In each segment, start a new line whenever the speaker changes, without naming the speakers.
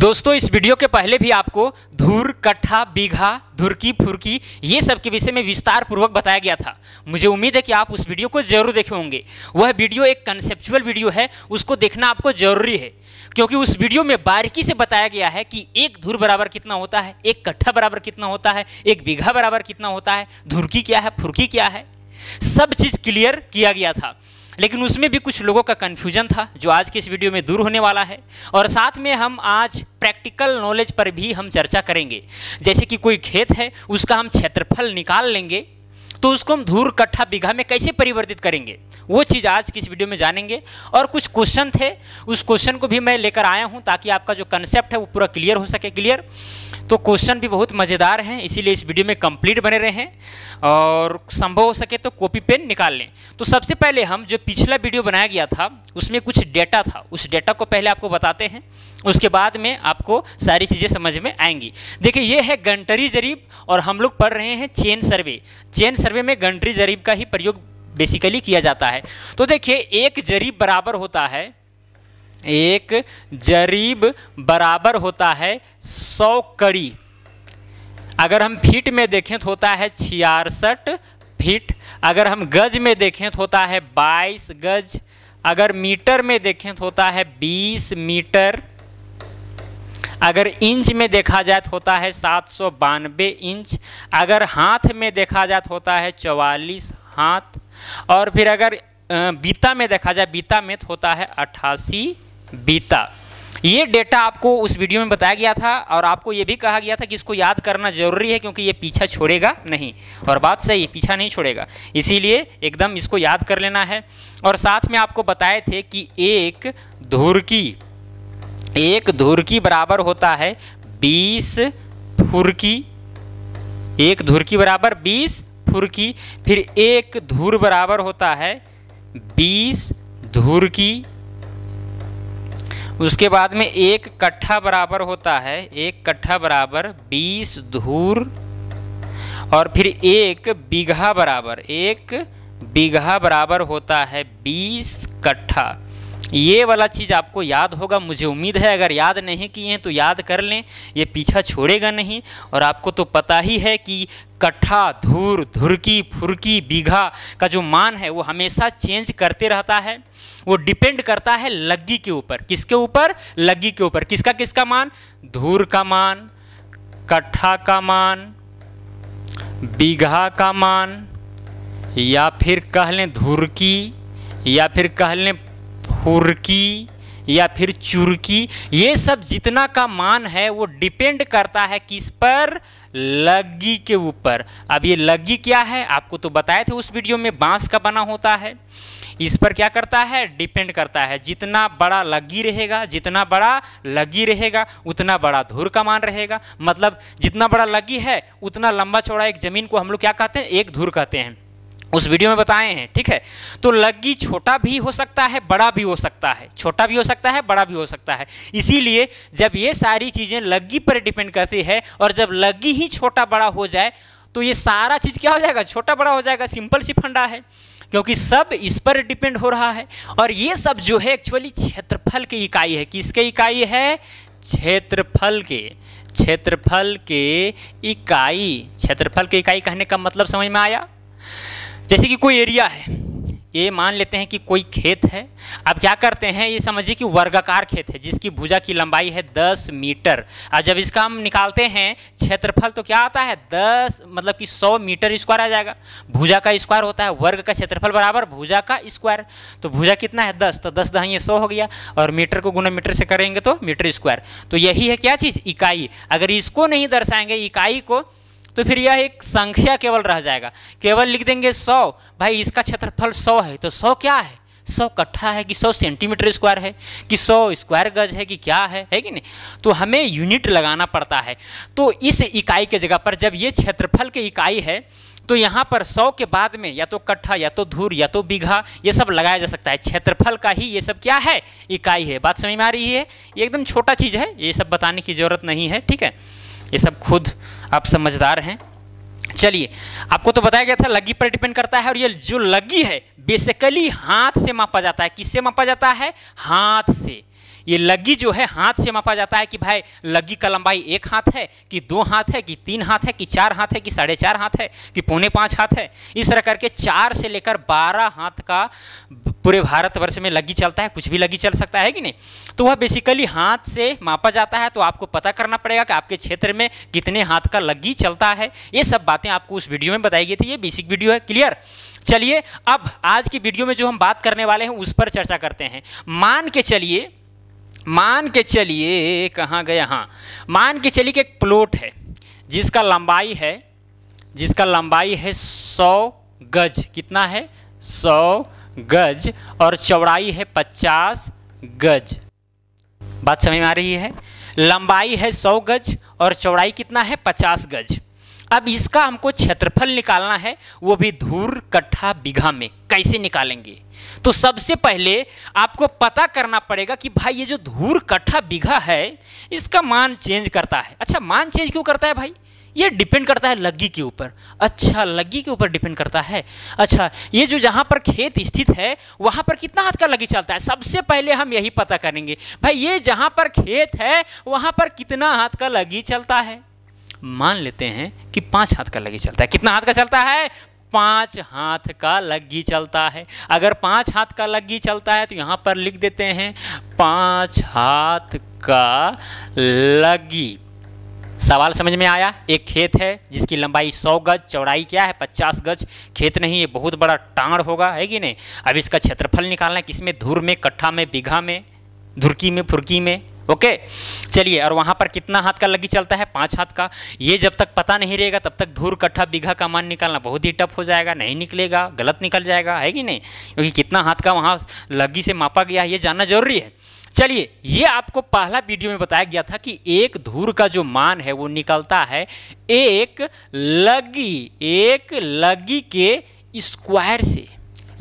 दोस्तों इस वीडियो के पहले भी आपको धूर कट्ठा बीघा धुरकी फुरकी ये सब के विषय में विस्तार पूर्वक बताया गया था मुझे उम्मीद है कि आप उस वीडियो को जरूर देखे होंगे वह वीडियो एक कंसेप्चुअल वीडियो है उसको देखना आपको जरूरी है क्योंकि उस वीडियो में बारीकी से बताया गया है कि एक धुर बराबर कितना होता है एक कट्ठा बराबर कितना होता है एक बीघा बराबर कितना होता है धुरकी क्या है फुरकी क्या है सब चीज़ क्लियर किया गया था लेकिन उसमें भी कुछ लोगों का कन्फ्यूजन था जो आज की इस वीडियो में दूर होने वाला है और साथ में हम आज प्रैक्टिकल नॉलेज पर भी हम चर्चा करेंगे जैसे कि कोई खेत है उसका हम क्षेत्रफल निकाल लेंगे तो उसको हम धूर कट्ठा बीघा में कैसे परिवर्तित करेंगे वो चीज़ आज की इस वीडियो में जानेंगे और कुछ क्वेश्चन थे उस क्वेश्चन को भी मैं लेकर आया हूँ ताकि आपका जो कंसेप्ट है वो पूरा क्लियर हो सके क्लियर तो क्वेश्चन भी बहुत मज़ेदार हैं इसीलिए इस वीडियो में कंप्लीट बने रहें और संभव हो सके तो कॉपी पेन निकाल लें तो सबसे पहले हम जो पिछला वीडियो बनाया गया था उसमें कुछ डेटा था उस डेटा को पहले आपको बताते हैं उसके बाद में आपको सारी चीज़ें समझ में आएंगी देखिए ये है गंटरी जरीब और हम लोग पढ़ रहे हैं चेन सर्वे चेन सर्वे में गंटरी जरीब का ही प्रयोग बेसिकली किया जाता है तो देखिए एक जरीब बराबर होता है एक जरीब बराबर होता है सौ कड़ी अगर हम फीट में देखें तो होता है छियासठ फीट अगर हम गज में देखें तो होता है बाईस गज अगर मीटर में देखें तो होता है बीस मीटर अगर इंच में देखा जाए तो होता है सात सौ बानबे इंच अगर हाथ में देखा जाए तो होता है चवालीस हाथ और फिर अगर बीता में देखा जाए बीता में तो होता है अट्ठासी बीता ये डेटा आपको उस वीडियो में बताया गया था और आपको ये भी कहा गया था कि इसको याद करना जरूरी है क्योंकि ये पीछा छोड़ेगा नहीं और बात सही पीछा नहीं छोड़ेगा इसीलिए एकदम इसको याद कर लेना है और साथ में आपको बताए थे कि एक धुर की एक धुर की बराबर होता है बीस फुरकी एक धुर की बराबर बीस फुरकी फिर एक धुर बराबर होता है बीस धुर की उसके बाद में एक कट्ठा बराबर होता है एक कट्ठा बराबर बीस धूर और फिर एक बीघा बराबर एक बीघा बराबर होता है बीस कट्ठा ये वाला चीज़ आपको याद होगा मुझे उम्मीद है अगर याद नहीं किए हैं तो याद कर लें ये पीछा छोड़ेगा नहीं और आपको तो पता ही है कि कट्ठा धूर धुरकी फुरकी बीघा का जो मान है वो हमेशा चेंज करते रहता है वो डिपेंड करता है लग्गी के ऊपर किसके ऊपर लग्गी के ऊपर किसका किसका मान धूर का मान कट्ठा का मान बीघा का मान या फिर कह लें धुरकी या फिर कह लें फुरकी या फिर चुरकी ये सब जितना का मान है वो डिपेंड करता है किस पर लग्गी के ऊपर अब ये लग्गी क्या है आपको तो बताए थे उस वीडियो में बांस का बना होता है इस पर क्या करता है डिपेंड करता है जितना बड़ा लगी रहेगा जितना बड़ा लगी रहेगा उतना बड़ा धुर का मान रहेगा मतलब जितना बड़ा लगी है उतना लंबा चौड़ा एक ज़मीन को हम लोग क्या कहते हैं एक धुर कहते हैं उस वीडियो में बताए हैं ठीक है तो लग्गी छोटा भी हो सकता है बड़ा भी हो सकता है छोटा भी हो सकता है बड़ा भी हो सकता है इसीलिए जब ये सारी चीज़ें लग्गी पर डिपेंड करती है और जब लग्गी ही छोटा बड़ा हो जाए तो ये सारा चीज़ क्या हो जाएगा छोटा बड़ा हो जाएगा सिंपल सी फंडा है क्योंकि सब इस पर डिपेंड हो रहा है और ये सब जो है एक्चुअली क्षेत्रफल की इकाई है किसके इकाई है क्षेत्रफल के क्षेत्रफल के इकाई क्षेत्रफल के इकाई कहने का मतलब समझ में आया जैसे कि कोई एरिया है ये मान लेते हैं कि कोई खेत है अब क्या करते हैं ये समझिए कि वर्गाकार खेत है जिसकी भुजा की लंबाई है 10 मीटर अब जब इसका हम निकालते हैं क्षेत्रफल तो क्या आता है 10 मतलब कि 100 मीटर स्क्वायर आ जाएगा भुजा का स्क्वायर होता है वर्ग का क्षेत्रफल बराबर भुजा का स्क्वायर तो भुजा कितना है 10 तो दस दहाइए सौ हो गया और मीटर को गुना मीटर से करेंगे तो मीटर स्क्वायर तो यही है क्या चीज़ इकाई अगर इसको नहीं दर्शाएंगे इकाई को तो फिर यह एक संख्या केवल रह जाएगा केवल लिख देंगे सौ भाई इसका क्षेत्रफल सौ है तो सौ क्या है सौ कट्ठा है कि सौ सेंटीमीटर स्क्वायर है कि सौ स्क्वायर गज है कि क्या है है कि नहीं तो हमें यूनिट लगाना पड़ता है तो इस इकाई के जगह पर जब ये क्षेत्रफल की इकाई है तो यहाँ पर सौ के बाद में या तो कट्ठा या तो धूर या तो बीघा ये सब लगाया जा सकता है क्षेत्रफल का ही ये सब क्या है इकाई है बात समझ में आ रही है ये एकदम छोटा चीज़ है ये सब बताने की ज़रूरत नहीं है ठीक है ये सब खुद आप समझदार हैं चलिए आपको तो बताया गया था लगी पर डिपेंड करता है और ये जो लगी है बेसिकली हाथ से मापा जाता है किससे मापा जाता है हाथ से ये लगी जो है हाथ से मापा जाता है कि भाई लगी का लंबाई एक हाथ है कि दो हाथ है कि तीन हाथ है कि चार हाथ है कि साढ़े चार हाथ है कि पौने पाँच हाथ है इस तरह करके चार से लेकर बारह हाथ का पूरे भारतवर्ष में लगी चलता है कुछ भी लगी चल सकता है कि नहीं तो वह बेसिकली हाथ से मापा जाता है तो आपको पता करना पड़ेगा कि आपके क्षेत्र में कितने हाथ का लगी चलता है ये सब बातें आपको उस वीडियो में बताई गई थी ये बेसिक वीडियो है क्लियर चलिए अब आज की वीडियो में जो हम बात करने वाले हैं उस पर चर्चा करते हैं मान के चलिए मान के चलिए कहाँ गया हाँ मान के चलिए कि एक प्लॉट है जिसका लंबाई है जिसका लंबाई है सौ गज कितना है सौ गज और चौड़ाई है पचास गज बात समझ में आ रही है लंबाई है सौ गज और चौड़ाई कितना है पचास गज अब इसका हमको क्षेत्रफल निकालना है वो भी धूर कट्ठा बीघा में कैसे निकालेंगे तो सबसे पहले आपको पता करना पड़ेगा कि भाई ये जो धूर कट्ठा बीघा है इसका मान चेंज करता है अच्छा मान चेंज क्यों करता है भाई ये डिपेंड करता है लग्गी के ऊपर अच्छा लग्गी के ऊपर डिपेंड करता है अच्छा ये जो जहाँ पर खेत स्थित है वहाँ पर कितना हाथ का लग्गी चलता है सबसे पहले हम यही पता करेंगे भाई ये जहाँ पर खेत है वहाँ पर कितना हाथ का लग्गी चलता है मान लेते हैं कि पाँच हाथ का लग्गी चलता है कितना हाथ का चलता है पाँच हाथ का लग्गी चलता है अगर पाँच हाथ का लग्गी चलता है तो यहाँ पर लिख देते हैं पाँच हाथ का लग्गी सवाल समझ में आया एक खेत है जिसकी लंबाई 100 गज चौड़ाई क्या है 50 गज खेत नहीं ये बहुत बड़ा टांड़ होगा है कि नहीं अब इसका क्षेत्रफल निकालना है किसमें धुर में कट्ठा में बीघा में धुरकी में फुरकी में ओके चलिए और वहाँ पर कितना हाथ का लगी चलता है पाँच हाथ का ये जब तक पता नहीं रहेगा तब तक धूर कट्ठा बीघा का मान निकालना बहुत ही टफ हो जाएगा नहीं निकलेगा गलत निकल जाएगा है कि नहीं क्योंकि कितना हाथ का वहाँ लगी से मापा गया है ये जानना जरूरी है चलिए ये आपको पहला वीडियो में बताया गया था कि एक धूर का जो मान है वो निकलता है एक लगी एक लगी के स्क्वायर से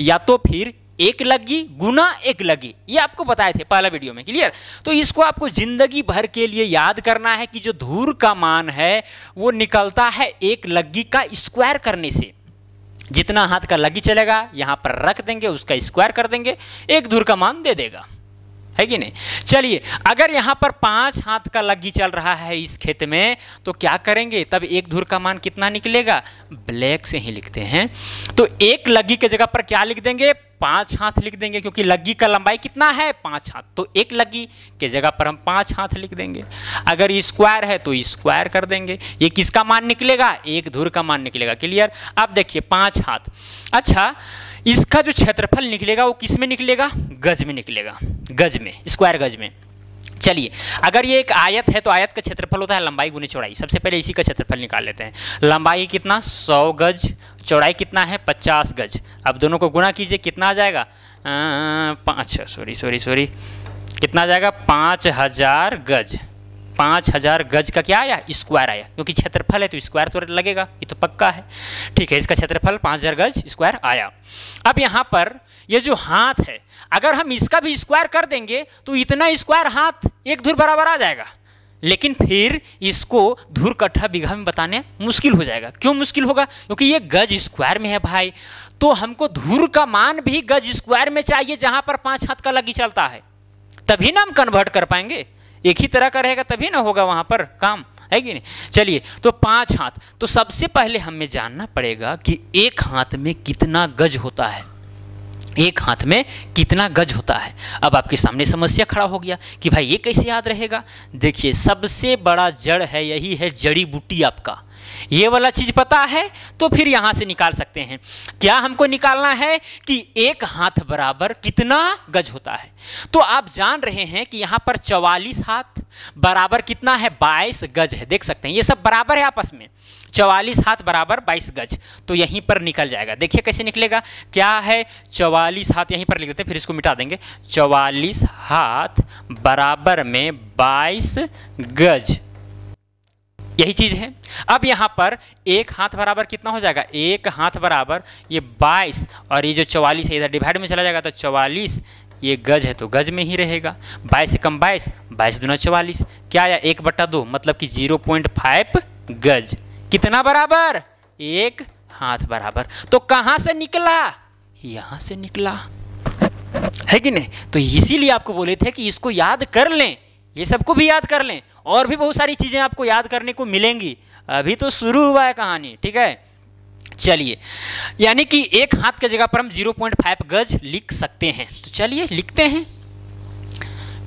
या तो फिर एक लगी गुना एक लगी ये आपको बताए थे पहला वीडियो में क्लियर तो इसको आपको जिंदगी भर के लिए याद करना है कि जो धूर का मान है वो निकलता है एक लगी का स्क्वायर करने से जितना हाथ का लगी चलेगा यहाँ पर रख देंगे उसका स्क्वायर कर देंगे एक धूर का मान दे देगा है कि नहीं चलिए अगर यहाँ पर पाँच हाथ का लग्गी चल रहा है इस खेत में तो क्या करेंगे तब एक धुर का मान कितना निकलेगा ब्लैक से ही लिखते हैं तो एक लग्गी के जगह पर क्या लिख देंगे पांच हाथ लिख देंगे क्योंकि लग्गी का लंबाई कितना है पांच हाथ तो एक लग्गी के जगह पर हम पांच हाथ लिख देंगे अगर स्क्वायर है तो स्क्वायर कर देंगे ये किसका मान निकलेगा एक धुर का मान निकलेगा क्लियर अब देखिए पांच हाथ अच्छा इसका जो क्षेत्रफल निकलेगा वो किस में निकलेगा गज में निकलेगा गज में स्क्वायर गज में चलिए अगर ये एक आयत है तो आयत का क्षेत्रफल होता है लंबाई गुने चौड़ाई सबसे पहले इसी का क्षेत्रफल निकाल लेते हैं लंबाई कितना सौ गज चौड़ाई कितना है पचास गज अब दोनों को गुना कीजिए कितना आ जाएगा अं, पाँच सॉरी सॉरी सॉरी कितना आ जाएगा पाँच हज़ार गज पाँच हज़ार गज का क्या आया स्क्वायर आया क्योंकि क्षेत्रफल है तो स्क्वायर तो लगेगा ये तो पक्का है ठीक है इसका क्षेत्रफल पाँच हज़ार गज स्क्वायर आया अब यहाँ पर ये जो हाथ है अगर हम इसका भी स्क्वायर कर देंगे तो इतना स्क्वायर हाथ एक धुर बराबर आ जाएगा लेकिन फिर इसको धुर कट्ठा बीघा में बताने मुश्किल हो जाएगा क्यों मुश्किल होगा क्योंकि ये गज स्क्वायर में है भाई तो हमको धुर का मान भी गज स्क्वायर में चाहिए जहाँ पर पाँच हाथ का लगी चलता है तभी ना हम कन्वर्ट कर पाएंगे एक ही तरह का रहेगा तभी ना होगा वहां पर काम है कि नहीं चलिए तो पांच हाथ तो सबसे पहले हमें जानना पड़ेगा कि एक हाथ में कितना गज होता है एक हाथ में कितना गज होता है अब आपके सामने समस्या खड़ा हो गया कि भाई ये कैसे याद रहेगा देखिए सबसे बड़ा जड़ है यही है जड़ी बूटी आपका ये वाला चीज़ पता है तो फिर यहां से निकाल सकते हैं क्या हमको निकालना है कि एक हाथ बराबर कितना गज होता है तो आप जान रहे हैं कि यहां पर चवालीस हाथ बराबर कितना है बाईस गज है देख सकते हैं ये सब बराबर है आपस में चवालीस हाथ बराबर बाईस गज तो यहीं पर निकल जाएगा देखिए कैसे निकलेगा क्या है चवालीस हाथ यहीं पर लिख देते हैं फिर इसको मिटा देंगे चवालीस हाथ बराबर में बाईस गज यही चीज़ है अब यहाँ पर एक हाथ बराबर कितना हो जाएगा एक हाथ बराबर ये बाईस और ये जो चौवालीस है इधर डिवाइड में चला जाएगा तो चवालीस ये गज है तो गज में ही रहेगा बाईस से कम बाईस बाईस दूना चवालीस क्या आया एक बट्टा दो मतलब कि जीरो पॉइंट फाइव गज कितना बराबर एक हाथ बराबर तो कहाँ से निकला यहाँ से निकला है कि नहीं तो इसीलिए आपको बोले थे कि इसको याद कर लें ये सबको भी याद कर लें और भी बहुत सारी चीज़ें आपको याद करने को मिलेंगी अभी तो शुरू हुआ है कहानी ठीक है चलिए यानी कि एक हाथ के जगह पर हम 0.5 गज लिख सकते हैं तो चलिए लिखते हैं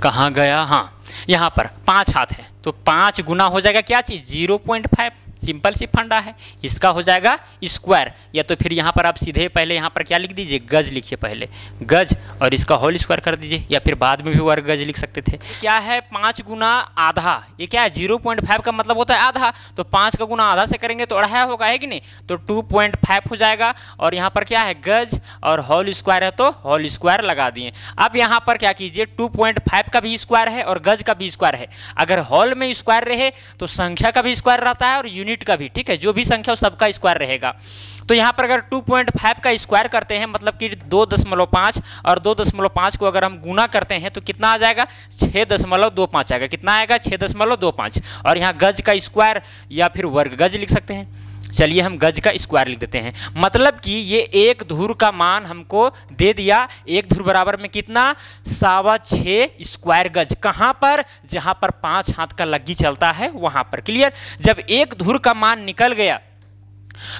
कहाँ गया हाँ यहाँ पर पाँच हाथ है तो पाँच गुना हो जाएगा क्या चीज़ 0.5 सिंपल सी फंडा है इसका हो जाएगा स्क्वायर या तो फिर यहाँ पर आप सीधे पहले यहाँ पर क्या लिख दीजिए गज लिखिए पहले गज और इसका होल स्क्वायर कर दीजिए या फिर बाद में भी वर्ग गज लिख सकते थे क्या है पाँच गुना आधा ये क्या है जीरो पॉइंट फाइव का मतलब होता है आधा तो पाँच का गुना आधा से करेंगे तो अढ़ाया होगा है कि नहीं तो टू पॉइंट फाइव हो जाएगा और यहाँ पर क्या है गज और होल स्क्वायर है तो होल स्क्वायर लगा दिए अब यहाँ पर क्या कीजिए टू पॉइंट फाइव का भी स्क्वायर है और गज का भी स्क्वायर है अगर हॉल में स्क्वायर रहे तो संख्या का भी स्क्वायर रहता है और यूनिट यूनिट का भी ठीक है जो भी संख्या हो सबका स्क्वायर रहेगा तो यहाँ पर अगर 2.5 का स्क्वायर करते हैं मतलब कि 2.5 और 2.5 को अगर हम गुना करते हैं तो कितना आ जाएगा 6.25 आएगा कितना आएगा 6.25 और यहाँ गज का स्क्वायर या फिर वर्ग गज लिख सकते हैं चलिए हम गज का स्क्वायर लिख देते हैं मतलब कि ये एक धुर का मान हमको दे दिया एक धुर बराबर में कितना सावा छः स्क्वायर गज कहाँ पर जहाँ पर पांच हाथ का लग्गी चलता है वहाँ पर क्लियर जब एक धुर का मान निकल गया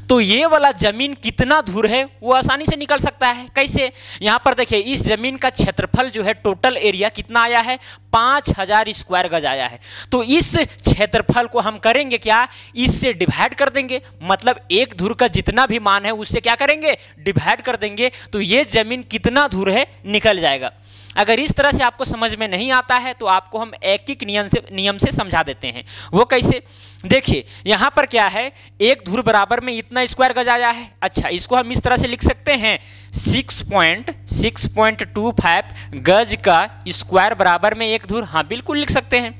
तो ये वाला जमीन कितना दूर है वो आसानी से निकल सकता है कैसे यहां पर देखिए इस जमीन का क्षेत्रफल जो है टोटल एरिया कितना आया है पांच हजार स्क्वायर गज आया है तो इस क्षेत्रफल को हम करेंगे क्या इससे डिवाइड कर देंगे मतलब एक धुर का जितना भी मान है उससे क्या करेंगे डिवाइड कर देंगे तो ये जमीन कितना धुर है निकल जाएगा अगर इस तरह से आपको समझ में नहीं आता है तो आपको हम एक नियम से नियम से समझा देते हैं वो कैसे देखिए यहां पर क्या है एक धुर बराबर में इतना स्क्वायर गज आया है अच्छा इसको हम इस तरह से लिख सकते हैं six point six point two five गज का स्क्वायर बराबर में एक धुर हाँ बिल्कुल लिख सकते हैं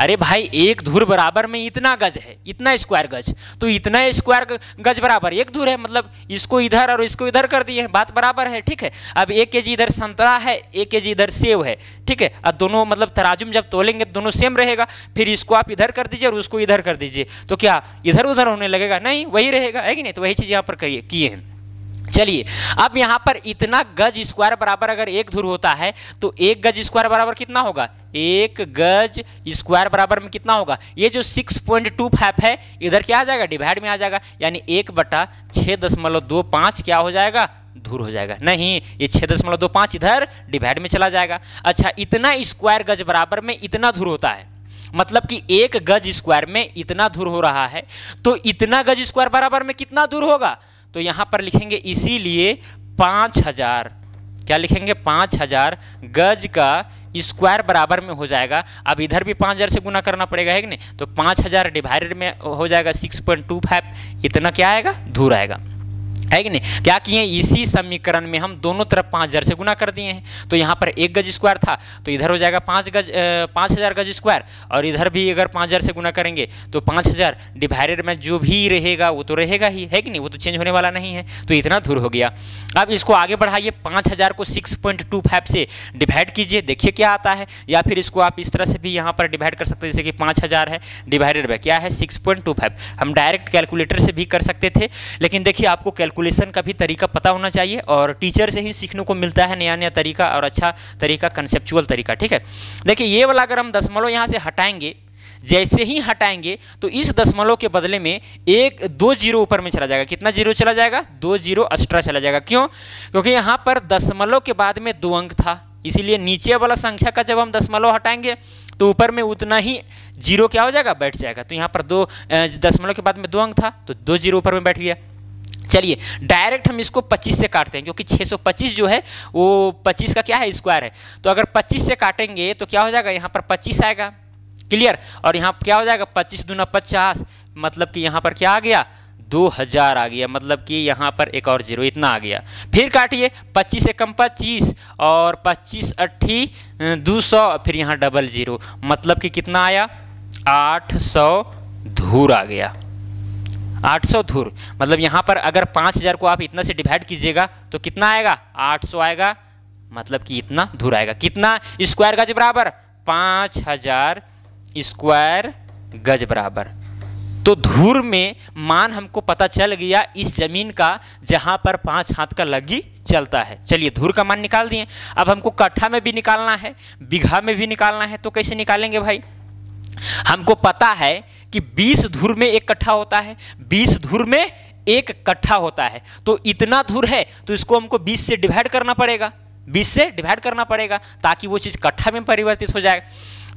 अरे भाई एक धूर बराबर में इतना गज है इतना स्क्वायर गज तो इतना स्क्वायर गज बराबर एक धूर है मतलब इसको इधर और इसको इधर कर दिए बात बराबर है ठीक है अब एक के इधर संतरा है एक के इधर सेव है ठीक है अब दोनों मतलब तराजुम जब तोलेंगे तो दोनों सेम रहेगा फिर इसको आप इधर कर दीजिए और उसको इधर कर दीजिए तो क्या इधर उधर होने लगेगा नहीं वही रहेगा है कि नहीं तो वही चीज़ यहाँ पर करिए किए हैं चलिए अब यहाँ पर इतना गज स्क्वायर बराबर अगर एक धुर होता है तो एक गज स्क्वायर बराबर कितना होगा एक गज स्क्वायर बराबर में कितना होगा ये जो 6.25 है इधर क्या आ जाएगा डिवाइड में आ जाएगा यानी एक बटा छः दशमलव दो पाँच क्या हो जाएगा दूर हो जाएगा नहीं ये छः दशमलव दो पाँच इधर डिवाइड में चला जाएगा अच्छा इतना स्क्वायर गज बराबर में इतना दूर होता है मतलब कि एक गज स्क्वायर में इतना दूर हो रहा है तो इतना गज स्क्वायर बराबर में कितना दूर होगा तो यहाँ पर लिखेंगे इसीलिए पाँच हजार क्या लिखेंगे पाँच हजार गज का स्क्वायर बराबर में हो जाएगा अब इधर भी पाँच हज़ार से गुना करना पड़ेगा है कि नहीं तो पाँच हज़ार डिवाइडेड में हो जाएगा सिक्स पॉइंट टू फाइव इतना क्या आएगा धूर आएगा है कि नहीं क्या किए इसी समीकरण में हम दोनों तरफ पाँच हज़ार से गुना कर दिए हैं तो यहाँ पर एक गज स्क्वायर था तो इधर हो जाएगा पाँच गज पाँच हज़ार गज स्क्वायर और इधर भी अगर पाँच हज़ार से गुना करेंगे तो पाँच हज़ार डिवाइडेड में जो भी रहेगा वो तो रहेगा ही है कि नहीं वो तो चेंज होने वाला नहीं है तो इतना दूर हो गया अब इसको आगे बढ़ाइए पाँच हज़ार को सिक्स 6.25 से डिवाइड कीजिए देखिए क्या आता है या फिर इसको आप इस तरह से भी यहाँ पर डिवाइड कर सकते हैं जैसे कि पाँच हज़ार है डिवाइडेड बाय क्या है 6.25 हम डायरेक्ट कैलकुलेटर से भी कर सकते थे लेकिन देखिए आपको कैलकुलेशन का भी तरीका पता होना चाहिए और टीचर से ही सीखने को मिलता है नया नया तरीका और अच्छा तरीका कंसेप्चुअल तरीका ठीक है देखिए ये वाला अगर हम दसमलव यहाँ से हटाएंगे जैसे ही हटाएंगे तो इस दशमलव के बदले में एक दो जीरो ऊपर में चला जाएगा कितना जीरो चला जाएगा दो जीरो एक्स्ट्रा चला जाएगा क्यों क्योंकि यहाँ पर दशमलव के बाद में दो अंक था इसीलिए नीचे वाला संख्या का जब हम दशमलव हटाएंगे तो ऊपर में उतना ही जीरो क्या हो जाएगा बैठ जाएगा तो यहाँ पर दो दशमलव के बाद में दो अंक था तो दो जीरो ऊपर में बैठ गया चलिए डायरेक्ट हम इसको 25 से काटते हैं क्योंकि 625 जो है वो 25 का क्या है स्क्वायर है तो अगर 25 से काटेंगे तो क्या हो जाएगा यहाँ पर 25 आएगा क्लियर और यहाँ क्या हो जाएगा पच्चीस दूना पचास मतलब कि यहाँ पर क्या आ गया दो हज़ार आ गया मतलब कि यहाँ पर एक और जीरो इतना आ गया फिर काटिए पच्चीस एकम पच्चीस और पच्चीस अट्ठी दो सौ फिर यहाँ डबल जीरो मतलब कि कितना आया आठ सौ धूर आ गया आठ सौ धूर मतलब यहाँ पर अगर पाँच हज़ार को आप इतना से डिवाइड कीजिएगा तो कितना आएगा आठ सौ आएगा मतलब कि इतना धूर आएगा कितना स्क्वायर का जो बराबर पाँच हज़ार स्क्वायर गज बराबर तो धूर में मान हमको पता चल गया इस जमीन का जहां पर पांच हाथ का लगी चलता है चलिए धूर का मान निकाल दिए अब हमको कट्ठा में भी निकालना है बीघा में भी निकालना है तो कैसे निकालेंगे भाई हमको पता है कि 20 धूर में एक कट्ठा होता है 20 धूर में एक कट्ठा होता है तो इतना धूर है तो इसको हमको बीस से डिवाइड करना पड़ेगा बीस से डिवाइड करना पड़ेगा ताकि वो चीज़ कट्ठा में परिवर्तित हो जाए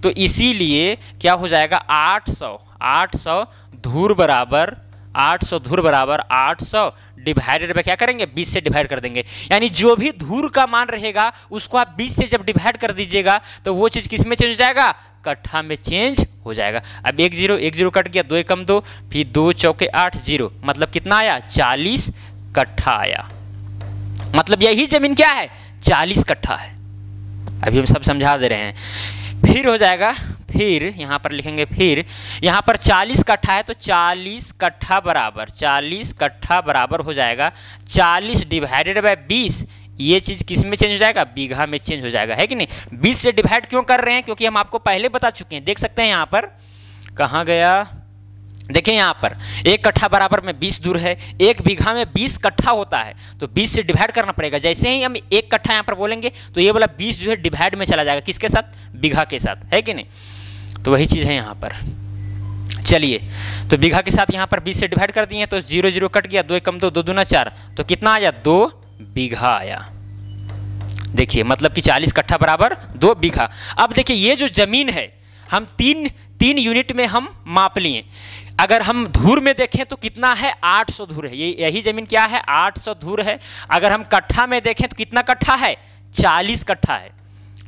तो इसीलिए क्या हो जाएगा आठ सौ आठ सौ धूर बराबर आठ सौ धूर बराबर आठ सौ डिवाइडेड बाय क्या करेंगे 20 से डिवाइड कर देंगे यानी जो भी धूर का मान रहेगा उसको आप 20 से जब डिवाइड कर दीजिएगा तो वो चीज़ किस में चेंज हो जाएगा कट्ठा में चेंज हो जाएगा अब एक जीरो एक जीरो कट गया दो एक कम दो फिर दो चौके आठ जीरो मतलब कितना आया चालीस कट्ठा आया मतलब यही जमीन क्या है चालीस कट्ठा है अभी हम सब समझा दे रहे हैं फिर हो जाएगा फिर यहाँ पर लिखेंगे फिर यहाँ पर 40 कट्ठा है तो 40 कट्ठा बराबर 40 कट्ठा बराबर हो जाएगा 40 डिवाइडेड बाय 20 ये चीज़ किस में चेंज हो जाएगा बीघा में चेंज हो जाएगा है कि नहीं 20 से डिवाइड क्यों कर रहे हैं क्योंकि हम आपको पहले बता चुके हैं देख सकते हैं यहाँ पर कहाँ गया देखिए यहाँ पर एक कट्ठा बराबर में बीस दूर है एक बीघा में बीस कट्ठा होता है तो बीस से डिवाइड करना पड़ेगा जैसे ही हम एक कट्ठा यहाँ पर बोलेंगे तो ये वाला बीस जो है डिवाइड में चला जाएगा किसके साथ बीघा के साथ है कि नहीं तो वही चीज़ है यहाँ पर चलिए तो बीघा के साथ यहाँ पर बीस से डिवाइड कर दिए तो जीरो जीरो कट गया दो कम दो दो दूना चार तो कितना आया दो बीघा आया देखिए मतलब कि चालीस कट्ठा बराबर दो बीघा अब देखिए ये जो ज़मीन है हम तीन तीन यूनिट में हम माप लिए अगर हम धूर में देखें तो कितना है 800 धूर है ये यही जमीन क्या है 800 धूर है अगर हम कट्ठा में देखें तो कितना कट्ठा है 40 कट्ठा है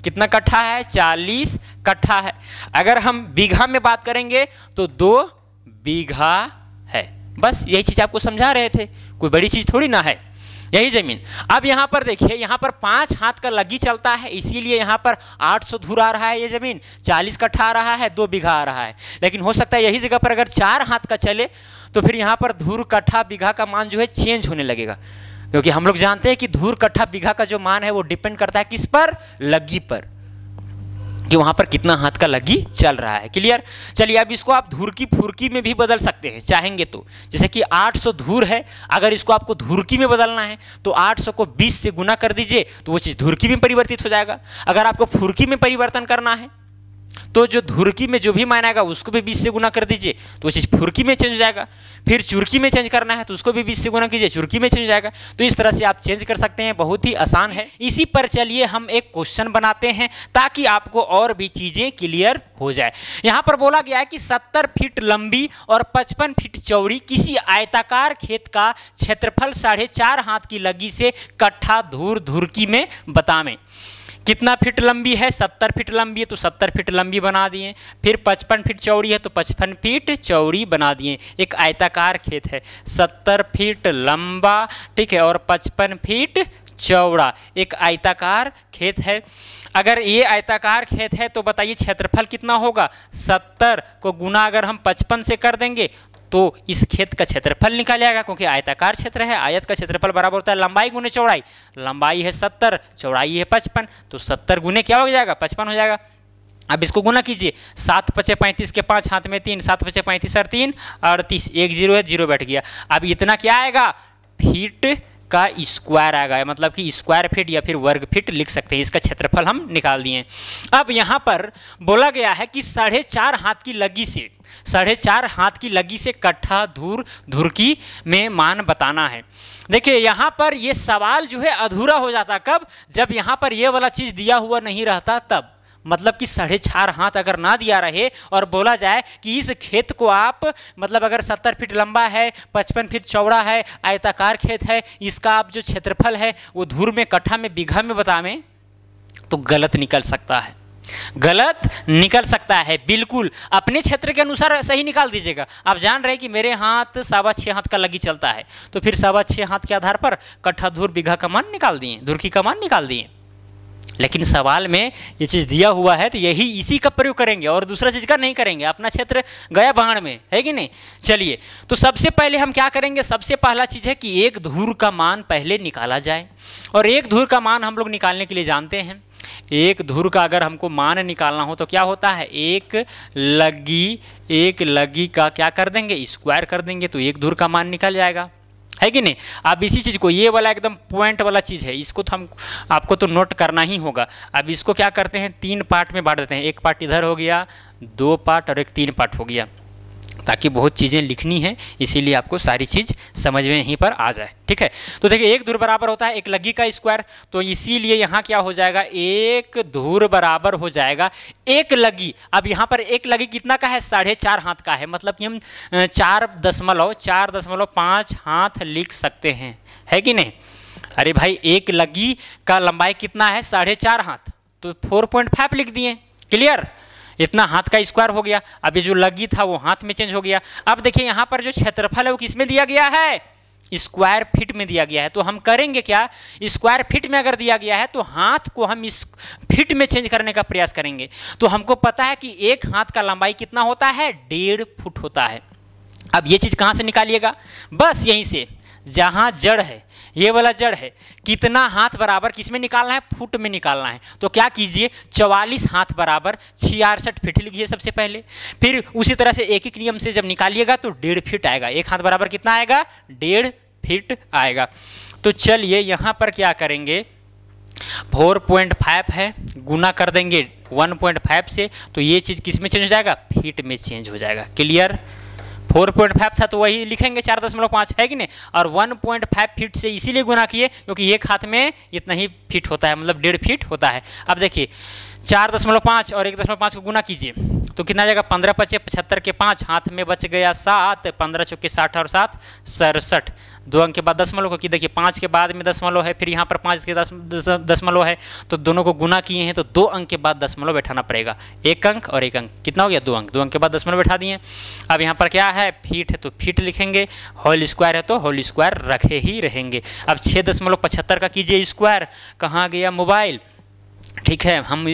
कितना कट्ठा है 40 कट्ठा है अगर हम बीघा में बात करेंगे तो दो बीघा है बस यही चीज़ आपको समझा रहे थे कोई बड़ी चीज़ थोड़ी ना है यही जमीन अब यहाँ पर देखिए यहाँ पर पाँच हाथ का लगी चलता है इसीलिए यहाँ पर 800 धूर आ रहा है ये जमीन 40 कट्ठा आ रहा है दो बीघा आ रहा है लेकिन हो सकता है यही जगह पर अगर चार हाथ का चले तो फिर यहाँ पर धूर कट्ठा बीघा का मान जो है चेंज होने लगेगा क्योंकि हम लोग जानते हैं कि धूर कट्ठा बीघा का जो मान है वो डिपेंड करता है किस पर लगी पर कि वहां पर कितना हाथ का लगी चल रहा है क्लियर चलिए अब इसको आप धुरकी फुरकी में भी बदल सकते हैं चाहेंगे तो जैसे कि 800 धूर है अगर इसको आपको धुरकी में बदलना है तो 800 को 20 से गुना कर दीजिए तो वो चीज़ धुरकी में परिवर्तित हो जाएगा अगर आपको फुरकी में परिवर्तन करना है तो जो धुरकी में जो भी मान आएगा उसको भी बीस से गुना कर दीजिए तो वो चीज़ फुरकी में चेंज जाएगा फिर चुरकी में चेंज करना है तो उसको भी बीस से गुना कीजिए चुरकी में चेंज जाएगा तो इस तरह से आप चेंज कर सकते हैं बहुत ही आसान है इसी पर चलिए हम एक क्वेश्चन बनाते हैं ताकि आपको और भी चीज़ें क्लियर हो जाए यहाँ पर बोला गया है कि सत्तर फीट लंबी और पचपन फीट चौड़ी किसी आयताकार खेत का क्षेत्रफल साढ़े चार हाथ की लगी से कट्ठा धूर धुरकी में बतावें कितना फीट लंबी है सत्तर फीट लंबी है तो सत्तर फीट लंबी बना दिए फिर पचपन फीट चौड़ी है तो पचपन फीट चौड़ी बना दिए एक आयताकार खेत है सत्तर फीट लंबा ठीक है और पचपन फीट चौड़ा एक आयताकार खेत है अगर ये आयताकार खेत है तो बताइए क्षेत्रफल कितना होगा सत्तर को गुना अगर हम पचपन से कर देंगे तो इस खेत का क्षेत्रफल निकाल जाएगा क्योंकि आयताकार क्षेत्र है आयत का क्षेत्रफल बराबर होता है लंबाई गुने चौड़ाई लंबाई है सत्तर चौड़ाई है पचपन तो सत्तर गुने क्या हो जाएगा पचपन हो जाएगा अब इसको गुना कीजिए सात पचे पैंतीस के पाँच हाथ में तीन सात पचे पैंतीस और तीन अड़तीस एक जीरो है जीरो बैठ गया अब इतना क्या आएगा फीट का स्क्वायर आ गया मतलब कि स्क्वायर फीट या फिर वर्ग फीट लिख सकते हैं इसका क्षेत्रफल हम निकाल दिए अब यहाँ पर बोला गया है कि साढ़े चार हाथ की लगी से साढ़े चार हाथ की लगी से कट्ठा धूर धुरकी में मान बताना है देखिए यहाँ पर ये सवाल जो है अधूरा हो जाता कब जब यहाँ पर ये वाला चीज़ दिया हुआ नहीं रहता तब मतलब कि साढ़े चार हाथ अगर ना दिया रहे और बोला जाए कि इस खेत को आप मतलब अगर सत्तर फीट लंबा है पचपन फीट चौड़ा है आयताकार खेत है इसका आप जो क्षेत्रफल है वो धूर में कट्ठा में बीघा में बतावें तो गलत निकल सकता है गलत निकल सकता है बिल्कुल अपने क्षेत्र के अनुसार सही निकाल दीजिएगा आप जान रहे कि मेरे हाथ सावा छः हाथ का लगी चलता है तो फिर सावा छः हाथ के आधार पर कट्ठा धुर बीघा का मान निकाल दिए धुर की का मान निकाल दिए लेकिन सवाल में ये चीज़ दिया हुआ है तो यही इसी का प्रयोग करेंगे और दूसरा चीज़ का नहीं करेंगे अपना क्षेत्र गया बाण में है कि नहीं चलिए तो सबसे पहले हम क्या करेंगे सबसे पहला चीज़ है कि एक धूर का मान पहले निकाला जाए और एक धूर का मान हम लोग निकालने के लिए जानते हैं एक धुर का अगर हमको मान निकालना हो तो क्या होता है एक लगी एक लगी का क्या कर देंगे स्क्वायर कर देंगे तो एक धुर का मान निकल जाएगा है कि नहीं अब इसी चीज़ को ये वाला एकदम पॉइंट वाला चीज़ है इसको तो हम आपको तो नोट करना ही होगा अब इसको क्या करते हैं तीन पार्ट में बांट देते हैं एक पार्ट इधर हो गया दो पार्ट और एक तीन पार्ट हो गया ताकि बहुत चीज़ें लिखनी है इसीलिए आपको सारी चीज़ समझ में यहीं पर आ जाए ठीक है तो देखिए एक धुर बराबर होता है एक लगी का स्क्वायर तो इसीलिए यहाँ क्या हो जाएगा एक धुर बराबर हो जाएगा एक लगी अब यहाँ पर एक लगी कितना का है साढ़े चार हाथ का है मतलब कि हम चार दशमलव चार दशमलव पाँच हाथ लिख सकते हैं है कि नहीं अरे भाई एक लगी का लंबाई कितना है साढ़े चार हाथ तो फोर पॉइंट फाइव लिख दिए क्लियर इतना हाथ का स्क्वायर हो गया अब ये जो लगी था वो हाथ में चेंज हो गया अब देखिए यहाँ पर जो क्षेत्रफल है वो किस में दिया गया है स्क्वायर फीट में दिया गया है तो हम करेंगे क्या स्क्वायर फीट में अगर दिया गया है तो हाथ को हम इस फीट में चेंज करने का प्रयास करेंगे तो हमको पता है कि एक हाथ का लंबाई कितना होता है डेढ़ फुट होता है अब ये चीज़ कहाँ से निकालिएगा बस यहीं से जहाँ जड़ है ये वाला जड़ है कितना हाथ बराबर किस में निकालना है फुट में निकालना है तो क्या कीजिए चवालीस हाथ बराबर छियासठ फिट लिखिए सबसे पहले फिर उसी तरह से एक एक नियम से जब निकालिएगा तो डेढ़ फिट आएगा एक हाथ बराबर कितना आएगा डेढ़ फिट आएगा तो चलिए यहाँ पर क्या करेंगे 4.5 है गुना कर देंगे 1.5 से तो ये चीज़ किस में चेंज हो जाएगा फीट में चेंज हो जाएगा क्लियर फोर पॉइंट फाइव था तो वही लिखेंगे चार दशमलव पाँच है कि नहीं और वन पॉइंट फाइव फीट से इसीलिए गुना किए क्योंकि एक हाथ में इतना ही फीट होता है मतलब डेढ़ फीट होता है अब देखिए चार दशमलव पाँच और एक दशमलव पाँच को गुना कीजिए तो कितना जाएगा पंद्रह पच्चीस पचहत्तर के पाँच हाथ में बच गया सात पंद्रह चौके साठ और सात सड़सठ दो अंक के बाद दशमलव को कि देखिए पाँच के बाद में दशमलव है फिर यहाँ पर पाँच के दशमलव है तो दोनों को गुना किए हैं तो दो अंक के बाद दशमलव बैठाना पड़ेगा एक अंक और एक अंक कितना हो गया दो अंक दो अंक के बाद दशमलव बैठा दिए अब यहाँ पर क्या है फीट है तो फीट लिखेंगे होल स्क्वायर है तो होल स्क्वायर रखे ही रहेंगे अब छः का कीजिए स्क्वायर कहाँ गया मोबाइल ठीक है हम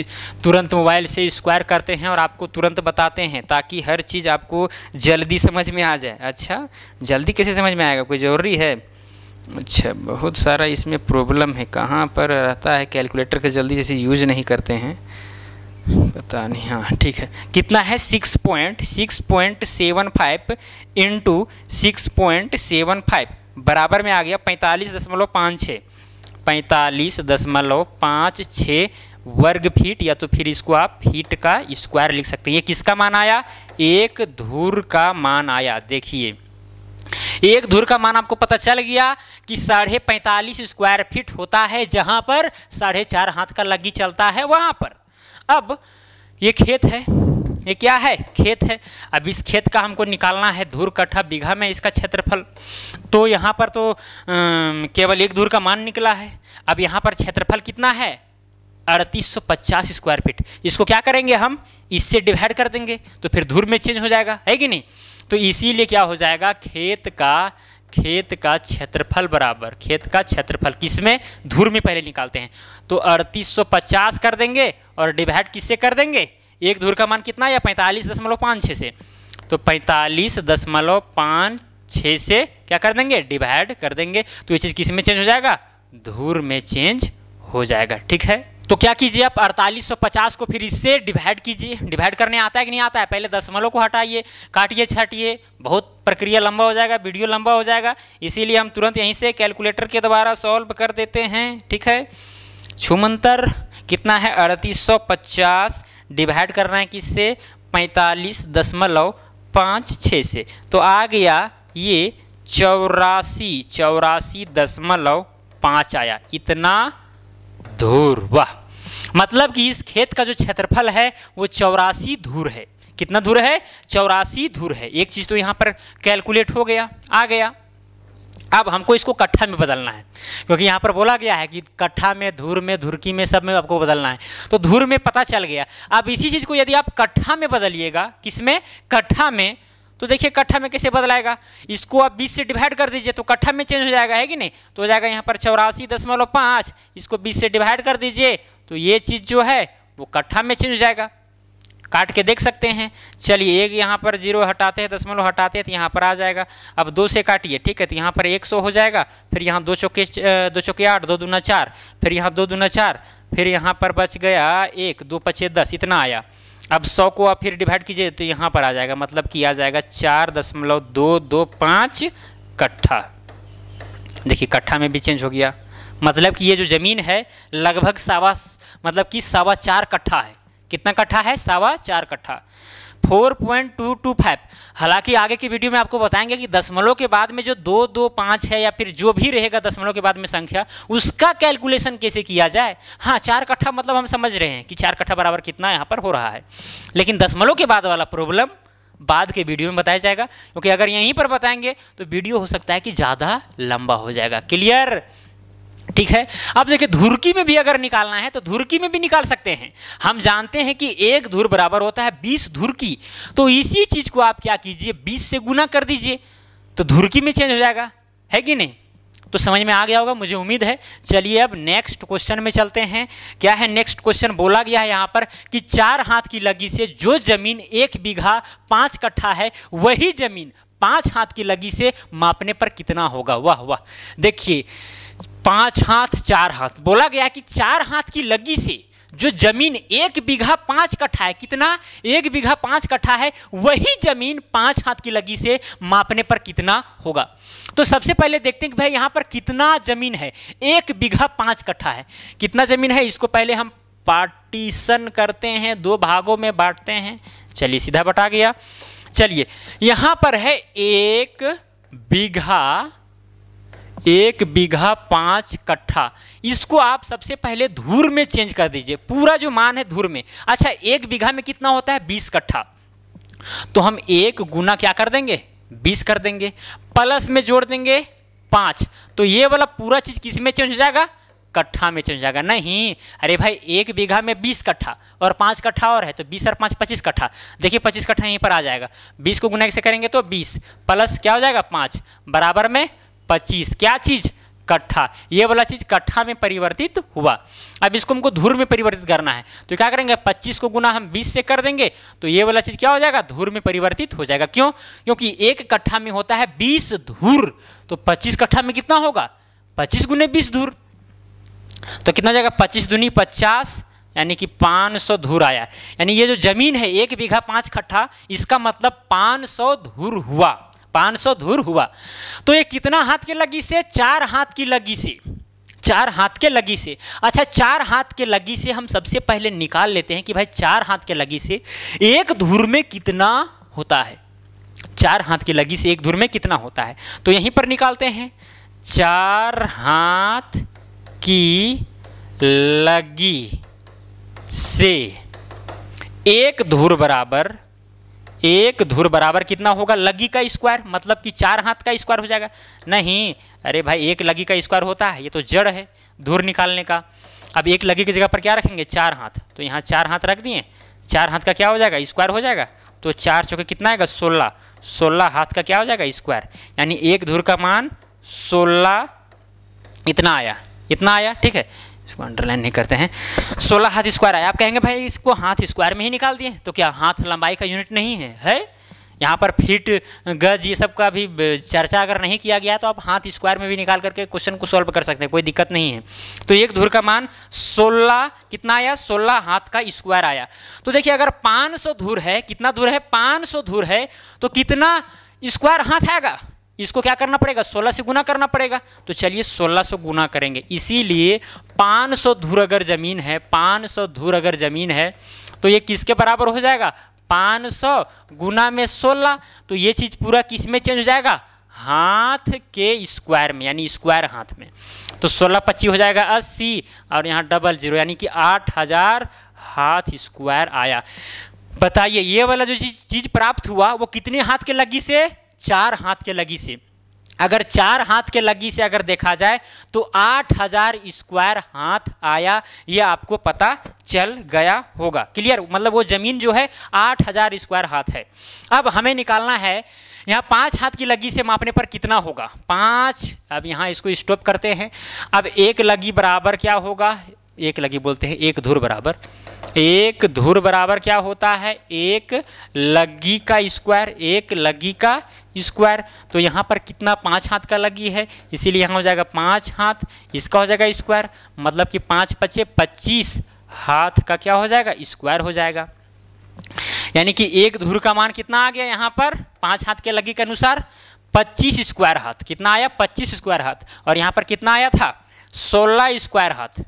तुरंत मोबाइल से स्क्वायर करते हैं और आपको तुरंत बताते हैं ताकि हर चीज़ आपको जल्दी समझ में आ जाए अच्छा जल्दी कैसे समझ में आएगा कोई ज़रूरी है अच्छा बहुत सारा इसमें प्रॉब्लम है कहाँ पर रहता है कैलकुलेटर का जल्दी जैसे यूज नहीं करते हैं पता नहीं हाँ ठीक है कितना है six point six point seven five into six point seven five बराबर में आ गया पैंतालीस दशमलव पाँच छः पैंतालीस दशमलव पाँच छः वर्ग फीट या तो फिर इसको आप फीट का स्क्वायर लिख सकते हैं ये किसका मान आया एक धूर का मान आया देखिए एक धुर का मान आपको पता चल गया कि साढ़े पैंतालीस स्क्वायर फीट होता है जहाँ पर साढ़े चार हाथ का लगी चलता है वहाँ पर अब ये खेत है ये क्या है खेत है अब इस खेत का हमको निकालना है धूर कट्ठा बीघा में इसका क्षेत्रफल तो यहाँ पर तो केवल एक धूर का मान निकला है अब यहाँ पर क्षेत्रफल कितना है अड़तीस स्क्वायर फीट इसको क्या करेंगे हम इससे डिवाइड कर देंगे तो फिर धूर में चेंज हो जाएगा है कि नहीं तो इसीलिए क्या हो जाएगा खेत का खेत का क्षेत्रफल बराबर खेत का क्षेत्रफल किसमें धूर में पहले निकालते हैं तो 3850 कर देंगे और डिवाइड किससे कर देंगे एक धूर का मान कितना है पैंतालीस दशमलव पाँच छः से तो पैंतालीस दशमलव पाँच छः से क्या कर देंगे डिवाइड कर देंगे तो ये चीज़ किस में चेंज हो जाएगा धूर में चेंज हो जाएगा ठीक है तो क्या कीजिए आप 4850 को फिर इससे डिवाइड कीजिए डिवाइड करने आता है कि नहीं आता है पहले दशमलव को हटाइए काटिए छाटिए बहुत प्रक्रिया लंबा हो जाएगा वीडियो लंबा हो जाएगा इसीलिए हम तुरंत यहीं से कैलकुलेटर के द्वारा सॉल्व कर देते हैं ठीक है छुमंतर कितना है अड़तीस सौ पचास डिवाइड करना है किससे पैंतालीस पाँच छः से तो आ गया ये चौरासी चौरासी दशमलव पाँच आया इतना धूर वाह मतलब कि इस खेत का जो क्षेत्रफल है वो चौरासी धूर है कितना धूर है चौरासी धूर है एक चीज़ तो यहाँ पर कैलकुलेट हो गया आ गया अब हमको इसको कट्ठा में बदलना है क्योंकि यहाँ पर बोला गया है कि कट्ठा में धूर में धुरकी में सब में आपको बदलना है तो धूर में पता चल गया अब इसी चीज़ को यदि आप कट्ठा में बदलिएगा किस में कट्ठा में तो देखिए कट्ठा में कैसे बदलाएगा इसको आप बीस से डिवाइड कर दीजिए तो कट्ठा में चेंज हो जाएगा है कि नहीं तो हो जाएगा यहाँ पर चौरासी दशमलव पाँच इसको बीस से डिवाइड कर दीजिए तो ये चीज़ जो है वो कट्ठा में चेंज हो जाएगा काट के देख सकते हैं चलिए एक यहाँ पर जीरो हटाते हैं दशमलव हटाते हैं तो यहाँ पर आ जाएगा अब दो से काटिए ठीक है तो यहाँ पर एक सौ हो जाएगा फिर यहाँ दो चौके दो चौके आठ दो दूना चार फिर यहाँ दो दूना चार फिर यहाँ पर बच गया एक दो पचे दस इतना आया अब सौ को आप फिर डिवाइड कीजिए तो यहाँ पर आ जाएगा मतलब कि आ जाएगा चार दशमलव दो दो पाँच कट्ठा देखिए कट्ठा में भी चेंज हो गया मतलब कि ये जो ज़मीन है लगभग सावा मतलब कि सावा चार कट्ठा है कितना कट्ठा है सावा चार कट्ठा four point two two five हालांकि आगे की वीडियो में आपको बताएंगे कि दशमलव के बाद में जो दो दो पाँच है या फिर जो भी रहेगा दशमलव के बाद में संख्या उसका कैलकुलेशन कैसे किया जाए हाँ चार कट्ठा मतलब हम समझ रहे हैं कि चार कट्ठा बराबर कितना यहाँ पर हो रहा है लेकिन दशमलव के बाद वाला प्रॉब्लम बाद के वीडियो में बताया जाएगा क्योंकि अगर यहीं पर बताएंगे तो वीडियो हो सकता है कि ज़्यादा लंबा हो जाएगा क्लियर ठीक है अब देखिए धुरकी में भी अगर निकालना है तो धुरकी में भी निकाल सकते हैं हम जानते हैं कि एक धुर बराबर होता है बीस धुरकी तो इसी चीज़ को आप क्या कीजिए बीस से गुना कर दीजिए तो धुरकी में चेंज हो जाएगा है कि नहीं तो समझ में आ गया होगा मुझे उम्मीद है चलिए अब नेक्स्ट क्वेश्चन में चलते हैं क्या है नेक्स्ट क्वेश्चन बोला गया है यहाँ पर कि चार हाथ की लगी से जो जमीन एक बीघा पाँच कट्ठा है वही जमीन पाँच हाथ की लगी से मापने पर कितना होगा वाह वाह देखिए पांच हाथ चार हाथ बोला गया कि चार हाथ की लगी से जो जमीन एक बीघा पांच कट्ठा है कितना एक बीघा पांच कट्ठा है वही जमीन पांच हाथ की लगी से मापने पर कितना होगा तो सबसे पहले देखते हैं कि भाई यहाँ पर कितना जमीन है एक बीघा पांच कट्ठा है कितना जमीन है इसको पहले हम पार्टीशन करते हैं दो भागों में बांटते हैं चलिए सीधा बटा गया चलिए यहाँ पर है एक बीघा एक बीघा पाँच कट्ठा इसको आप सबसे पहले धूर में चेंज कर दीजिए पूरा जो मान है धूर में अच्छा एक बीघा में कितना होता है बीस कट्ठा तो हम एक गुना क्या कर देंगे बीस कर देंगे प्लस में जोड़ देंगे पाँच तो ये वाला पूरा चीज़ किस में चेंज हो जाएगा कट्ठा में चेंज हो जाएगा नहीं अरे भाई एक बीघा में बीस कट्ठा और पाँच कट्ठा और है तो बीस और पाँच पच्चीस कट्ठा देखिए पच्चीस कट्ठा यहीं पर आ जाएगा बीस को गुना से करेंगे तो बीस प्लस क्या हो जाएगा पाँच बराबर में पच्चीस क्या चीज़ कट्ठा ये वाला चीज़ कट्ठा में परिवर्तित हुआ अब इसको हमको धूर में परिवर्तित करना है तो क्या करेंगे 25 को गुना हम 20 से कर देंगे तो ये वाला चीज़ क्या हो जाएगा धूर में परिवर्तित हो जाएगा क्यों क्योंकि एक कट्ठा में होता है 20 धूर तो 25 कट्ठा में कितना होगा 25 गुने बीस धूर तो कितना हो जाएगा पच्चीस दुनी पचास यानी कि 500 धूर आया यानी ये जो जमीन है एक बीघा पाँच कट्ठा इसका मतलब 500 धूर हुआ 500 धूर हुआ तो ये कितना हाथ के लगी से चार हाथ की लगी से चार हाथ के लगी से अच्छा चार हाथ के लगी से हम सबसे पहले निकाल लेते हैं कि भाई चार हाथ के लगी से एक धूर में कितना होता है चार हाथ की लगी से एक धूर में कितना होता है तो यहीं पर निकालते हैं चार हाथ की लगी से एक धूर बराबर एक धुर बराबर कितना होगा लगी का स्क्वायर मतलब कि चार हाथ का स्क्वायर हो जाएगा नहीं अरे भाई एक लगी का स्क्वायर होता है ये तो जड़ है धुर निकालने का अब एक लगी की जगह पर क्या रखेंगे चार हाथ तो यहाँ चार हाथ रख दिए चार हाथ का क्या हो जाएगा स्क्वायर हो जाएगा तो चार चौके कितना आएगा सोलह सोलह हाथ का क्या हो जाएगा स्क्वायर यानी एक धुर का मान सोलह इतना आया इतना आया ठीक है इसको अंडरलाइन नहीं करते हैं सोलह हाथ स्क्वायर आया आप कहेंगे भाई इसको हाथ स्क्वायर में ही निकाल दिए तो क्या हाथ लंबाई का यूनिट नहीं है है यहाँ पर फीट गज ये सब का भी चर्चा अगर नहीं किया गया तो आप हाथ स्क्वायर में भी निकाल करके क्वेश्चन को सॉल्व कर सकते हैं कोई दिक्कत नहीं है तो एक धुर का मान 16 कितना आया 16 हाथ का स्क्वायर आया तो देखिए अगर 500 धुर है कितना धुर है 500 धुर है तो कितना स्क्वायर हाथ आएगा इसको क्या करना पड़ेगा 16 से गुना करना पड़ेगा तो चलिए 1600 गुना करेंगे इसीलिए 500 धूर अगर ज़मीन है 500 धूर अगर ज़मीन है तो ये किसके बराबर हो जाएगा 500 गुना में 16 तो ये चीज़ पूरा किस में चेंज हो जाएगा हाथ के स्क्वायर में यानी स्क्वायर हाथ में तो सोलह पच्चीस हो जाएगा अस्सी और यहाँ डबल जीरो यानी कि आठ हज़ार हाथ स्क्वायर आया बताइए ये वाला जो चीज़ प्राप्त हुआ वो कितने हाथ के लगी से चार हाथ के लगी से अगर चार हाथ के लगी से अगर देखा जाए तो आठ हजार स्क्वायर हाथ आया ये आपको पता चल गया होगा क्लियर मतलब वो जमीन जो है आठ हजार स्क्वायर हाथ है अब हमें निकालना है यहाँ पांच हाथ की लगी से मापने पर कितना होगा पांच अब यहाँ इसको स्टॉप करते हैं अब एक लगी बराबर क्या होगा एक लगी बोलते हैं एक धुर बराबर एक धुर बराबर क्या होता है एक लगी का स्क्वायर एक लगी का स्क्वायर तो यहाँ पर कितना पाँच हाथ का लगी है इसीलिए यहाँ हो जाएगा पाँच हाथ इसका हो जाएगा स्क्वायर मतलब कि पाँच पच्चे पच्चीस हाथ का क्या हो जाएगा स्क्वायर हो जाएगा यानी कि एक धुर का मान कितना आ गया यहाँ पर पाँच हाथ के लगी के अनुसार पच्चीस स्क्वायर हाथ कितना आया पच्चीस स्क्वायर हाथ और यहाँ पर कितना आया था सोलह स्क्वायर हाथ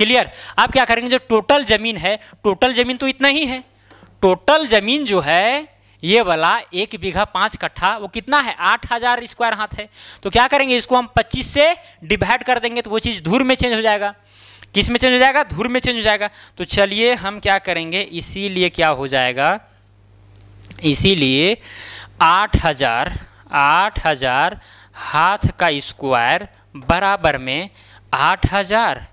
क्लियर आप क्या करेंगे जो टोटल जमीन है टोटल जमीन तो इतना ही है टोटल जमीन जो है ये वाला एक बीघा पाँच कट्ठा वो कितना है आठ हज़ार स्क्वायर हाथ है तो क्या करेंगे इसको हम पच्चीस से डिवाइड कर देंगे तो वो चीज़ धूर में चेंज हो जाएगा किस में चेंज हो जाएगा धूर में चेंज हो जाएगा तो चलिए हम क्या करेंगे इसीलिए क्या हो जाएगा इसीलिए आठ हज़ार आठ हज़ार हाथ का स्क्वायर बराबर में आठ हज़ार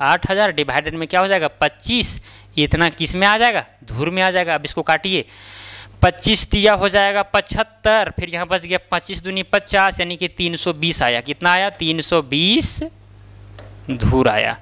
आठ हज़ार डिवाइडेड में क्या हो जाएगा पच्चीस इतना किस में आ जाएगा धूर में आ जाएगा अब इसको काटिए पच्चीस दिया हो जाएगा पचहत्तर फिर यहाँ बच गया पच्चीस दूनी पचास यानी कि तीन सौ बीस आया कितना आया तीन सौ बीस धूर आया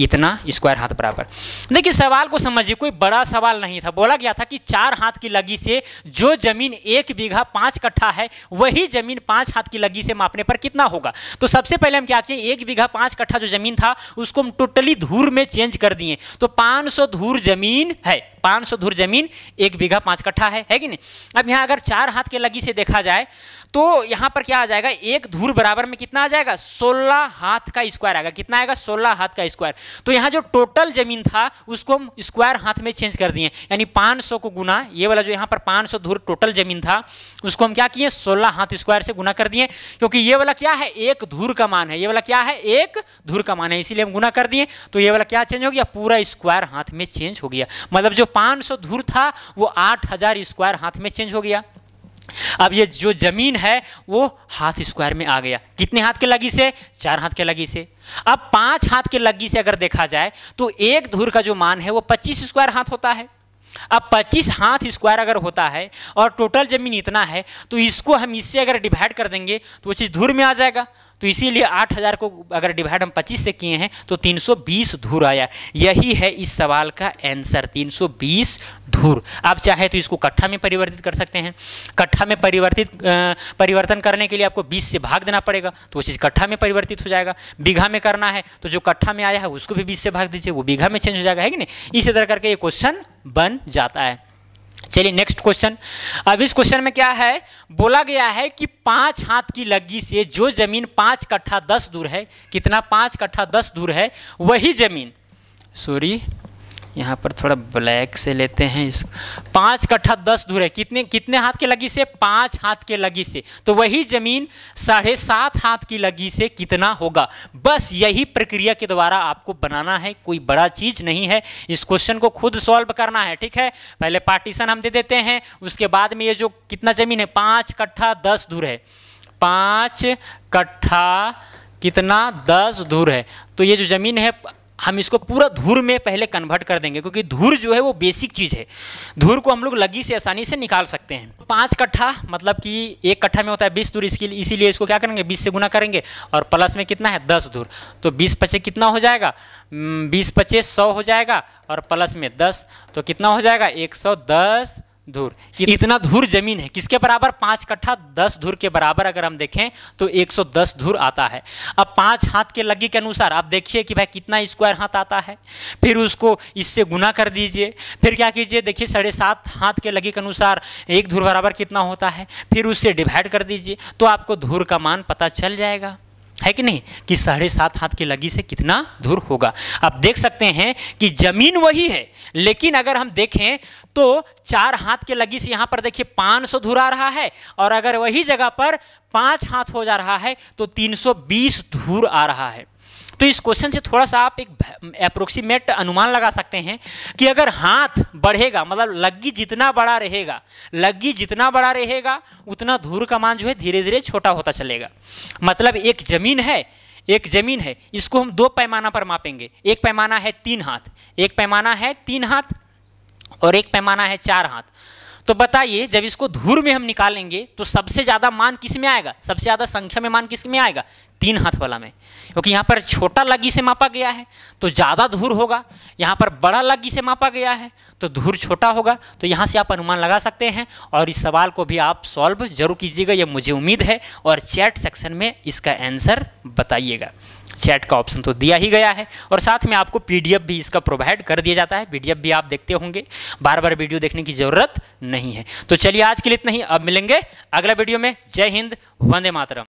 इतना स्क्वायर हाथ बराबर देखिए सवाल को समझिए कोई बड़ा सवाल नहीं था बोला गया था कि चार हाथ की लगी से जो जमीन एक बीघा पाँच कट्ठा है वही जमीन पाँच हाथ की लगी से मापने पर कितना होगा तो सबसे पहले हम क्या किए एक बीघा पाँच कट्ठा जो जमीन था उसको हम टोटली धूर में चेंज कर दिए तो पाँच धूर जमीन है पाँच सौ धूर जमीन एक बीघा पाँच कट्ठा है है कि नहीं अब यहाँ अगर चार हाथ के लगी से देखा जाए तो यहाँ पर क्या आ जाएगा एक धूर बराबर में कितना आ जाएगा सोलह हाथ का स्क्वायर आएगा कितना आएगा सोलह हाथ का स्क्वायर तो यहाँ जो टोटल जमीन था उसको हम स्क्वायर हाथ में चेंज कर दिए यानी 500 को गुना ये वाला जो यहाँ पर 500 धूर टोटल जमीन था उसको हम क्या किए सोलह हाथ स्क्वायर से गुना कर दिए क्योंकि ये वाला क्या है एक धूर का मान है ये वाला क्या है एक धूर का मान है इसीलिए हम गुना कर दिए तो ये वाला क्या चेंज हो गया पूरा स्क्वायर हाथ में चेंज हो गया मतलब जो 500 धूर था वो 8000 स्क्वायर हाथ में चेंज हो गया अब ये जो जमीन है वो हाथ स्क्वायर में आ गया कितने हाथ के लगी से चार हाथ के लगी से अब पांच हाथ के लगी से अगर देखा जाए तो एक धूर का जो मान है वो 25 स्क्वायर हाथ होता है अब 25 हाथ स्क्वायर अगर होता है और टोटल जमीन इतना है तो इसको हम इससे अगर डिवाइड कर देंगे तो वो चीज़ धूर में आ जाएगा तो इसीलिए आठ हज़ार को अगर डिवाइड हम पच्चीस से किए हैं तो तीन सौ बीस धूर आया यही है इस सवाल का आंसर तीन सौ बीस धूर आप चाहे तो इसको कट्ठा में परिवर्तित कर सकते हैं कट्ठा में परिवर्तित परिवर्तन करने के लिए आपको बीस से भाग देना पड़ेगा तो वो चीज़ कट्ठा में परिवर्तित हो जाएगा बीघा में करना है तो जो कट्ठा में आया है उसको भी बीस से भाग दीजिए वो बीघा में चेंज हो जाएगा है कि नहीं इसी तरह करके ये क्वेश्चन बन जाता है चलिए नेक्स्ट क्वेश्चन अब इस क्वेश्चन में क्या है बोला गया है कि पांच हाथ की लग्गी से जो जमीन पांच कट्ठा दस दूर है कितना पांच कट्ठा दस दूर है वही जमीन सॉरी यहाँ पर थोड़ा ब्लैक से लेते हैं इस पाँच कट्ठा दस है कितने कितने हाथ के लगी से पाँच हाथ के लगी से तो वही ज़मीन साढ़े सात हाथ की लगी से कितना होगा बस यही प्रक्रिया के द्वारा आपको बनाना है कोई बड़ा चीज़ नहीं है इस क्वेश्चन को खुद सॉल्व करना है ठीक है पहले पार्टीशन हम दे देते हैं उसके बाद में ये जो कितना ज़मीन है पाँच कट्ठा दस दूर है पाँच कट्ठा कितना दस दूर है तो ये जो ज़मीन है हम इसको पूरा धूर में पहले कन्वर्ट कर देंगे क्योंकि धूर जो है वो बेसिक चीज़ है धूर को हम लोग लगी से आसानी से निकाल सकते हैं पाँच कट्ठा मतलब कि एक कट्ठा में होता है बीस दूर इसके लिए इसीलिए इसको क्या करेंगे बीस से गुना करेंगे और प्लस में कितना है दस धूर तो बीस पच्चीस कितना हो जाएगा हम्म, बीस पच्चीस सौ हो जाएगा और प्लस में दस तो कितना हो जाएगा एक सौ दस धूर इतना धूर जमीन है किसके बराबर पांच कट्ठा दस धूर के बराबर अगर हम देखें तो 110 धूर आता है अब पांच हाथ के लगी के अनुसार आप देखिए कि भाई कितना स्क्वायर हाथ आता है फिर उसको इससे गुना कर दीजिए फिर क्या कीजिए देखिए साढ़े सात हाथ के लगी के अनुसार एक धूर बराबर कितना होता है फिर उससे डिवाइड कर दीजिए तो आपको धूर का मान पता चल जाएगा है कि नहीं कि साढ़े सात हाथ की लगी से कितना दूर होगा आप देख सकते हैं कि जमीन वही है लेकिन अगर हम देखें तो चार हाथ के लगी से यहाँ पर देखिए पांच सौ धूर आ रहा है और अगर वही जगह पर पांच हाथ हो जा रहा है तो तीन सौ बीस धूर आ रहा है तो इस क्वेश्चन से थोड़ा सा आप एक अप्रोक्सीमेट अनुमान लगा सकते हैं कि अगर हाथ बढ़ेगा मतलब लग्गी जितना बड़ा रहेगा लग्गी जितना बड़ा रहेगा उतना धूर का मान जो है धीरे धीरे छोटा होता चलेगा मतलब एक जमीन है एक जमीन है इसको हम दो पैमाना पर मापेंगे एक पैमाना है तीन हाथ एक पैमाना है तीन हाथ और एक पैमाना है चार हाथ तो बताइए जब इसको धूर में हम निकालेंगे तो सबसे ज़्यादा मान किस में आएगा सबसे ज़्यादा संख्या में मान किस में आएगा तीन हाथ वाला में क्योंकि यहाँ पर छोटा लगी से मापा गया है तो ज़्यादा धूर होगा यहाँ पर बड़ा लगी से मापा गया है तो धूर छोटा होगा तो यहाँ से आप अनुमान लगा सकते हैं और इस सवाल को भी आप सॉल्व जरूर कीजिएगा यह मुझे उम्मीद है और चैट सेक्शन में इसका आंसर बताइएगा चैट का ऑप्शन तो दिया ही गया है और साथ में आपको पीडीएफ भी इसका प्रोवाइड कर दिया जाता है पीडीएफ भी आप देखते होंगे बार बार वीडियो देखने की ज़रूरत नहीं है तो चलिए आज के लिए इतना ही अब मिलेंगे अगला वीडियो में जय हिंद वंदे मातरम